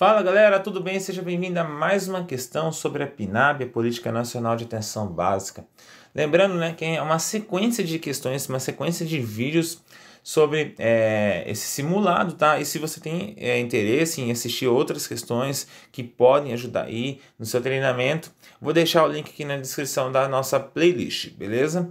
Fala galera, tudo bem? Seja bem-vindo a mais uma questão sobre a PNAB, a Política Nacional de Atenção Básica. Lembrando né, que é uma sequência de questões, uma sequência de vídeos sobre é, esse simulado, tá? E se você tem é, interesse em assistir outras questões que podem ajudar aí no seu treinamento, vou deixar o link aqui na descrição da nossa playlist, beleza?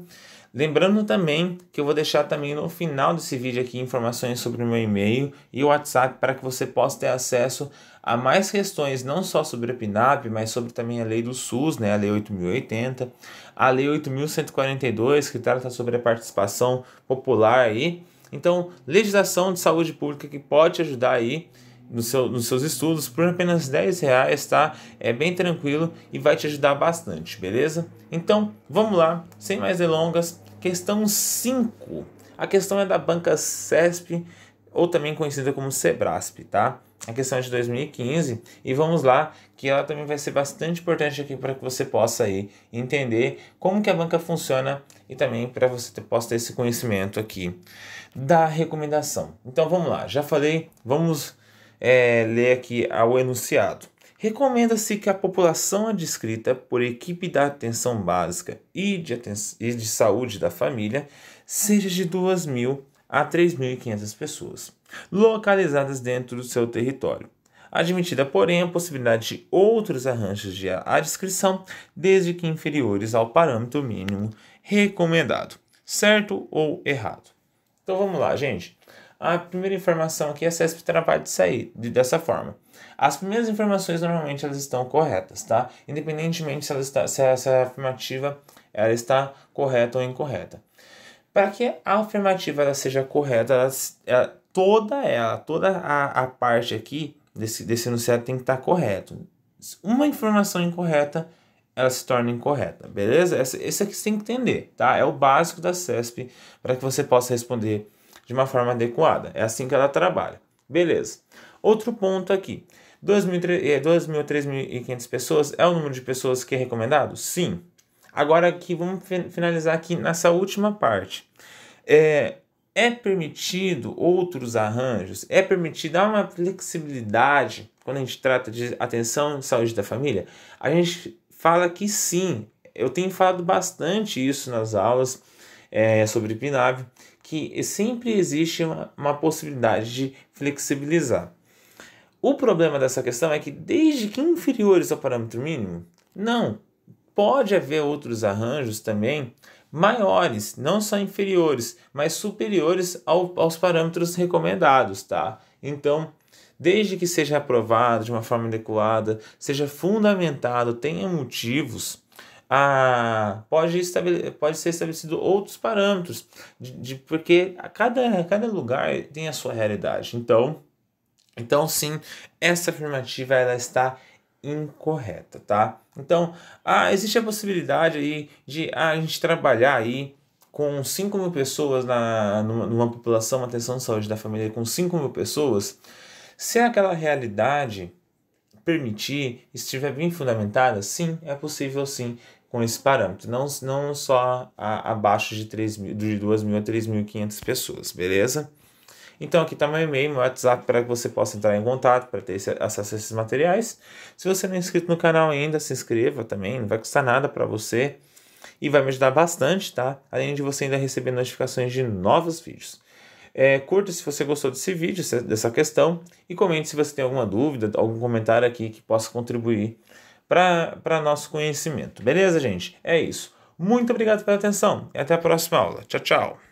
Lembrando também que eu vou deixar também no final desse vídeo aqui informações sobre o meu e-mail e o WhatsApp para que você possa ter acesso a mais questões, não só sobre a PNAP, mas sobre também a lei do SUS, né, a lei 8080, a lei 8142, que trata sobre a participação popular aí. Então, legislação de saúde pública que pode te ajudar aí no seu, nos seus estudos por apenas 10 reais, tá? É bem tranquilo e vai te ajudar bastante, beleza? Então, vamos lá, sem mais delongas, questão 5. A questão é da banca CESP, ou também conhecida como Sebrasp, tá? A questão é de 2015 e vamos lá, que ela também vai ser bastante importante aqui para que você possa aí entender como que a banca funciona e também para você ter, possa ter esse conhecimento aqui da recomendação. Então vamos lá, já falei, vamos é, ler aqui ao enunciado. Recomenda-se que a população descrita por equipe da atenção básica e de, e de saúde da família seja de 2.000 a 3.500 pessoas, localizadas dentro do seu território. Admitida, porém, a possibilidade de outros arranjos de adscrição, desde que inferiores ao parâmetro mínimo recomendado, certo ou errado. Então vamos lá, gente a primeira informação aqui, é a CESP trabalho de sair de, dessa forma. As primeiras informações normalmente elas estão corretas, tá? Independentemente se, ela está, se essa afirmativa ela está correta ou incorreta. Para que a afirmativa ela seja correta, ela, ela, é, toda ela, toda a, a parte aqui desse, desse enunciado tem que estar correto. Uma informação incorreta ela se torna incorreta, beleza? Esse, esse aqui você tem que entender, tá? É o básico da CESP para que você possa responder de uma forma adequada. É assim que ela trabalha. Beleza. Outro ponto aqui. 2.000, 3.500 eh, pessoas é o número de pessoas que é recomendado? Sim. Agora aqui, vamos finalizar aqui nessa última parte. É, é permitido outros arranjos? É permitido dar uma flexibilidade quando a gente trata de atenção e saúde da família? A gente fala que sim. Eu tenho falado bastante isso nas aulas é, sobre PNAV, que sempre existe uma, uma possibilidade de flexibilizar. O problema dessa questão é que, desde que inferiores ao parâmetro mínimo, não. Pode haver outros arranjos também maiores, não só inferiores, mas superiores ao, aos parâmetros recomendados, tá? Então, desde que seja aprovado de uma forma adequada, seja fundamentado, tenha motivos, a, pode, estabele, pode ser estabelecido outros parâmetros, de, de, porque a cada, cada lugar tem a sua realidade. Então, então sim, essa afirmativa ela está incorreta, tá? Então, ah, existe a possibilidade aí de ah, a gente trabalhar aí com 5 mil pessoas na, numa, numa população, uma atenção de saúde da família com 5 mil pessoas, se aquela realidade permitir, estiver bem fundamentada, sim, é possível sim com esse parâmetro, não, não só a, abaixo de, 3 mil, de mil a 3.500 pessoas, beleza? Então aqui está meu e-mail, meu WhatsApp para que você possa entrar em contato, para ter esse, acesso a esses materiais. Se você não é inscrito no canal ainda, se inscreva também, não vai custar nada para você e vai me ajudar bastante, tá? Além de você ainda receber notificações de novos vídeos. É, curta se você gostou desse vídeo, dessa questão, e comente se você tem alguma dúvida, algum comentário aqui que possa contribuir para nosso conhecimento. Beleza, gente? É isso. Muito obrigado pela atenção e até a próxima aula. Tchau, tchau.